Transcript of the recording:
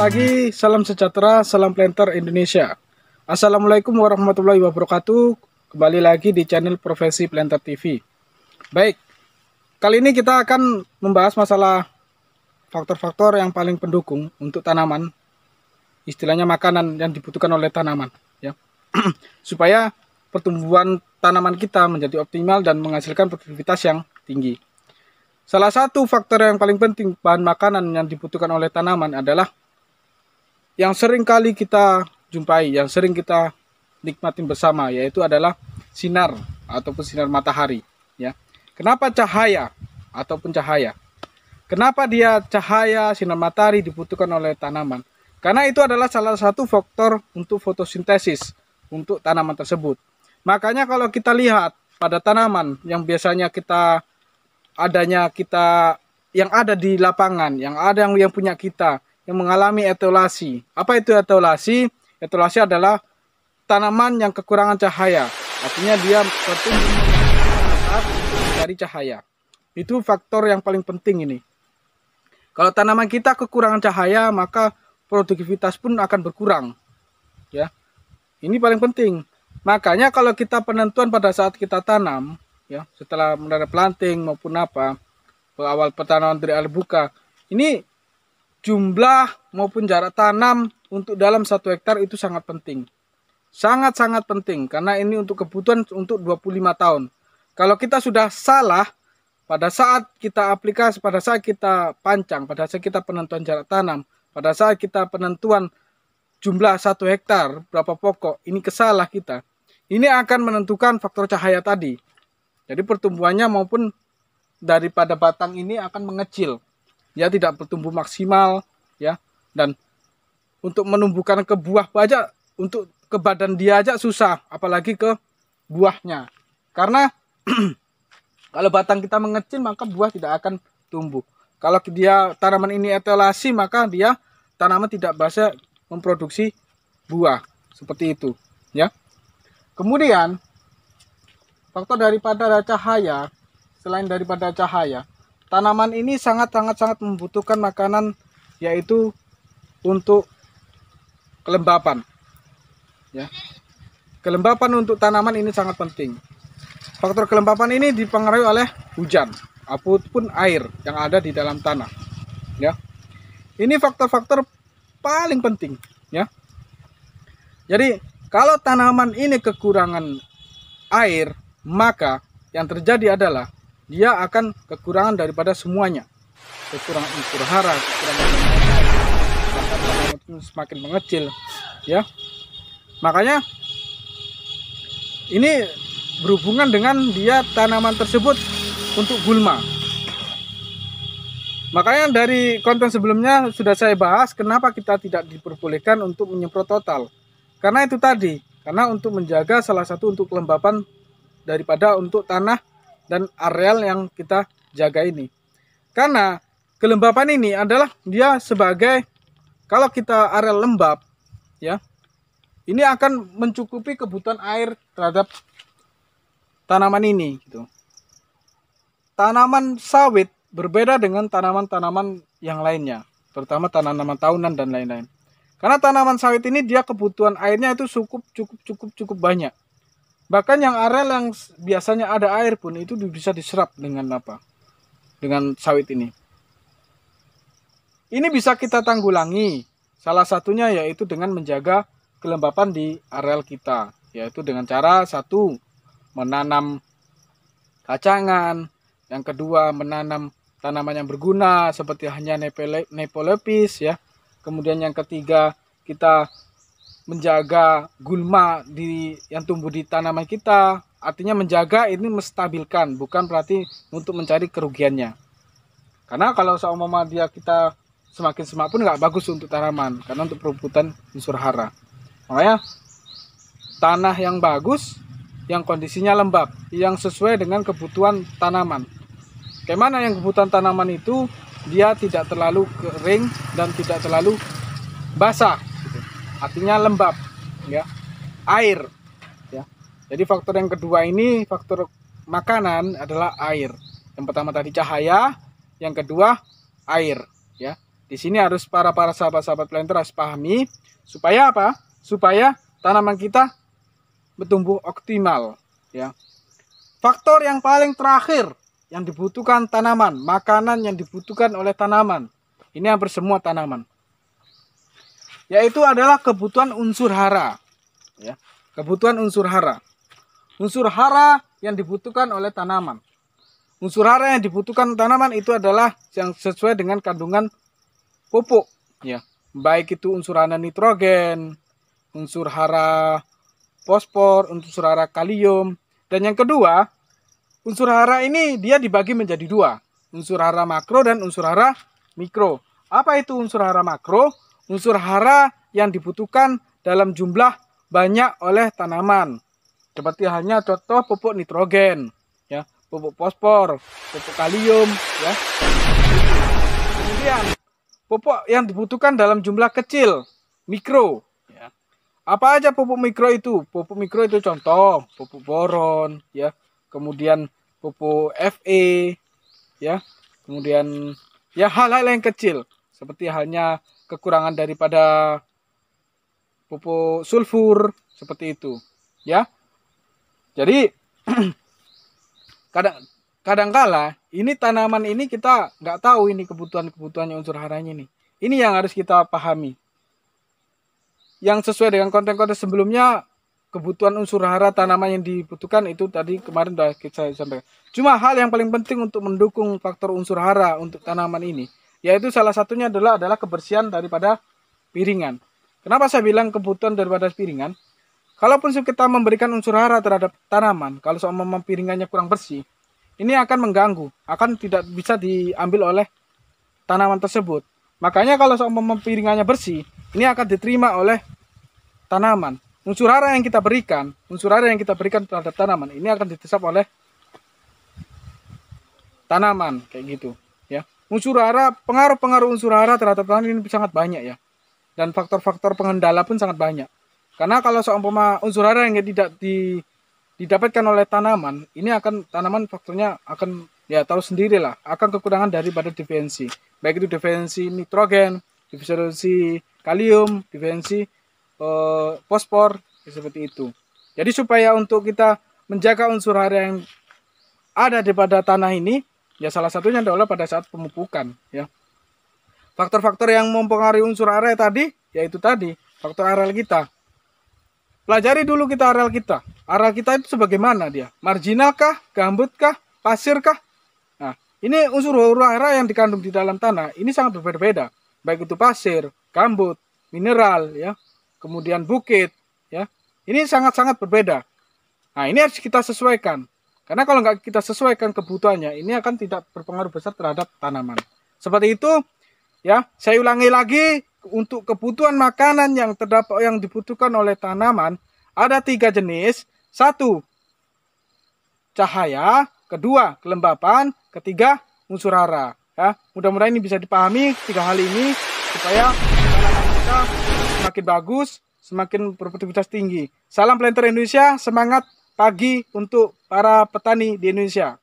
pagi, salam sejahtera, salam planter Indonesia. Assalamualaikum warahmatullahi wabarakatuh. Kembali lagi di channel Profesi Planter TV. Baik, Kali ini kita akan membahas masalah faktor-faktor yang paling pendukung untuk tanaman, istilahnya makanan yang dibutuhkan oleh tanaman, ya, supaya pertumbuhan tanaman kita menjadi optimal dan menghasilkan produktivitas yang tinggi. Salah satu faktor yang paling penting bahan makanan yang dibutuhkan oleh tanaman adalah yang sering kali kita jumpai, yang sering kita nikmatin bersama, yaitu adalah sinar ataupun sinar matahari. Kenapa cahaya ataupun cahaya? Kenapa dia cahaya sinar matahari dibutuhkan oleh tanaman? Karena itu adalah salah satu faktor untuk fotosintesis untuk tanaman tersebut. Makanya kalau kita lihat pada tanaman yang biasanya kita adanya kita yang ada di lapangan, yang ada yang, yang punya kita yang mengalami etiolasi. Apa itu etiolasi? Etolasi adalah tanaman yang kekurangan cahaya. Artinya dia tertutup dari cahaya. Itu faktor yang paling penting ini. Kalau tanaman kita kekurangan cahaya, maka produktivitas pun akan berkurang. Ya. Ini paling penting. Makanya kalau kita penentuan pada saat kita tanam, ya, setelah mendapat planting maupun apa, awal pertanaman dari albuka, ini jumlah maupun jarak tanam untuk dalam satu hektar itu sangat penting sangat-sangat penting karena ini untuk kebutuhan untuk 25 tahun. Kalau kita sudah salah pada saat kita aplikasi, pada saat kita pancang, pada saat kita penentuan jarak tanam, pada saat kita penentuan jumlah satu hektar berapa pokok, ini kesalah kita. Ini akan menentukan faktor cahaya tadi. Jadi pertumbuhannya maupun daripada batang ini akan mengecil. Ya tidak bertumbuh maksimal ya dan untuk menumbuhkan ke buah aja untuk ke badan dia aja susah apalagi ke buahnya karena kalau batang kita mengecil maka buah tidak akan tumbuh. Kalau dia tanaman ini etalasi maka dia tanaman tidak bisa memproduksi buah seperti itu ya. Kemudian faktor daripada cahaya selain daripada cahaya tanaman ini sangat sangat sangat membutuhkan makanan yaitu untuk kelembapan ya kelembapan untuk tanaman ini sangat penting Faktor kelembapan ini dipengaruhi oleh hujan ataupun air yang ada di dalam tanah. Ya. Ini faktor-faktor paling penting, ya. Jadi, kalau tanaman ini kekurangan air, maka yang terjadi adalah dia akan kekurangan daripada semuanya. Kekurangan unsur hara, kekurangan semakin mengecil, ya. Makanya ini berhubungan dengan dia tanaman tersebut untuk gulma. Makanya dari konten sebelumnya sudah saya bahas kenapa kita tidak diperbolehkan untuk menyemprot total. Karena itu tadi, karena untuk menjaga salah satu untuk kelembapan daripada untuk tanah dan areal yang kita jaga ini. Karena kelembapan ini adalah dia sebagai kalau kita areal lembab ya. Ini akan mencukupi kebutuhan air terhadap tanaman ini gitu. Tanaman sawit berbeda dengan tanaman-tanaman yang lainnya, terutama tanaman tahunan dan lain-lain. Karena tanaman sawit ini dia kebutuhan airnya itu cukup cukup cukup cukup banyak. Bahkan yang arel yang biasanya ada air pun itu bisa diserap dengan apa? Dengan sawit ini. Ini bisa kita tanggulangi. Salah satunya yaitu dengan menjaga kelembapan di areal kita, yaitu dengan cara satu menanam kacangan, yang kedua menanam tanaman yang berguna seperti hanya nepolepis ya. Kemudian yang ketiga kita menjaga gulma di yang tumbuh di tanaman kita. Artinya menjaga ini menstabilkan, bukan berarti untuk mencari kerugiannya. Karena kalau seumpama dia kita semakin semak pun nggak bagus untuk tanaman karena untuk perubutan unsur hara. Makanya tanah yang bagus yang kondisinya lembab, yang sesuai dengan kebutuhan tanaman. Kemana yang kebutuhan tanaman itu dia tidak terlalu kering dan tidak terlalu basah, artinya lembab, ya, air, ya. Jadi faktor yang kedua ini faktor makanan adalah air. Yang pertama tadi cahaya, yang kedua air, ya. Di sini harus para para sahabat-sahabat planter harus pahami supaya apa? Supaya tanaman kita bertumbuh optimal ya. Faktor yang paling terakhir yang dibutuhkan tanaman, makanan yang dibutuhkan oleh tanaman. Ini hampir semua tanaman. Yaitu adalah kebutuhan unsur hara. Ya, kebutuhan unsur hara. Unsur hara yang dibutuhkan oleh tanaman. Unsur hara yang dibutuhkan tanaman itu adalah yang sesuai dengan kandungan pupuk ya. Baik itu unsur hara nitrogen, unsur hara fosfor, unsur hara kalium. Dan yang kedua, unsur hara ini dia dibagi menjadi dua, unsur hara makro dan unsur hara mikro. Apa itu unsur hara makro? Unsur hara yang dibutuhkan dalam jumlah banyak oleh tanaman. Seperti hanya contoh pupuk nitrogen, ya, pupuk fosfor, pupuk kalium, ya. Kemudian pupuk yang dibutuhkan dalam jumlah kecil, mikro, apa aja pupuk mikro itu pupuk mikro itu contoh pupuk boron ya kemudian pupuk FE ya kemudian ya hal-hal yang kecil seperti halnya kekurangan daripada pupuk sulfur seperti itu ya jadi kadang kadang kala ini tanaman ini kita nggak tahu ini kebutuhan kebutuhannya unsur haranya ini ini yang harus kita pahami yang sesuai dengan konten-konten sebelumnya kebutuhan unsur hara tanaman yang dibutuhkan itu tadi kemarin sudah kita sampaikan. Cuma hal yang paling penting untuk mendukung faktor unsur hara untuk tanaman ini yaitu salah satunya adalah adalah kebersihan daripada piringan. Kenapa saya bilang kebutuhan daripada piringan? Kalaupun kita memberikan unsur hara terhadap tanaman, kalau seumpama piringannya kurang bersih, ini akan mengganggu, akan tidak bisa diambil oleh tanaman tersebut. Makanya kalau seumpama piringannya bersih, ini akan diterima oleh tanaman. Unsur hara yang kita berikan, unsur hara yang kita berikan terhadap tanaman ini akan diterima oleh tanaman kayak gitu, ya. Unsur hara, pengaruh-pengaruh unsur hara terhadap tanaman ini sangat banyak ya. Dan faktor-faktor pengendala pun sangat banyak. Karena kalau seumpama unsur hara yang tidak di, didapatkan oleh tanaman, ini akan tanaman faktornya akan ya tahu sendirilah, akan kekurangan daripada defensi. Baik itu defensi nitrogen, deficiency kalium, deficiensi eh, fosfor ya seperti itu. Jadi supaya untuk kita menjaga unsur hara yang ada di pada tanah ini, ya salah satunya adalah pada saat pemupukan, ya. Faktor-faktor yang mempengaruhi unsur area tadi, yaitu tadi faktor areal kita. Pelajari dulu kita areal kita. Areal kita itu sebagaimana dia? Marginalkah, gambutkah, pasirkah? Nah, ini unsur hara yang dikandung di dalam tanah ini sangat berbeda-beda baik itu pasir, gambut, mineral, ya, kemudian bukit, ya. Ini sangat-sangat berbeda. Nah, ini harus kita sesuaikan. Karena kalau nggak kita sesuaikan kebutuhannya, ini akan tidak berpengaruh besar terhadap tanaman. Seperti itu, ya. Saya ulangi lagi untuk kebutuhan makanan yang terdapat yang dibutuhkan oleh tanaman ada tiga jenis. Satu, cahaya. Kedua, kelembapan. Ketiga, unsur hara. Ya, mudah-mudahan ini bisa dipahami tiga hal ini supaya tanaman kita semakin bagus, semakin produktivitas tinggi. Salam planter Indonesia, semangat pagi untuk para petani di Indonesia.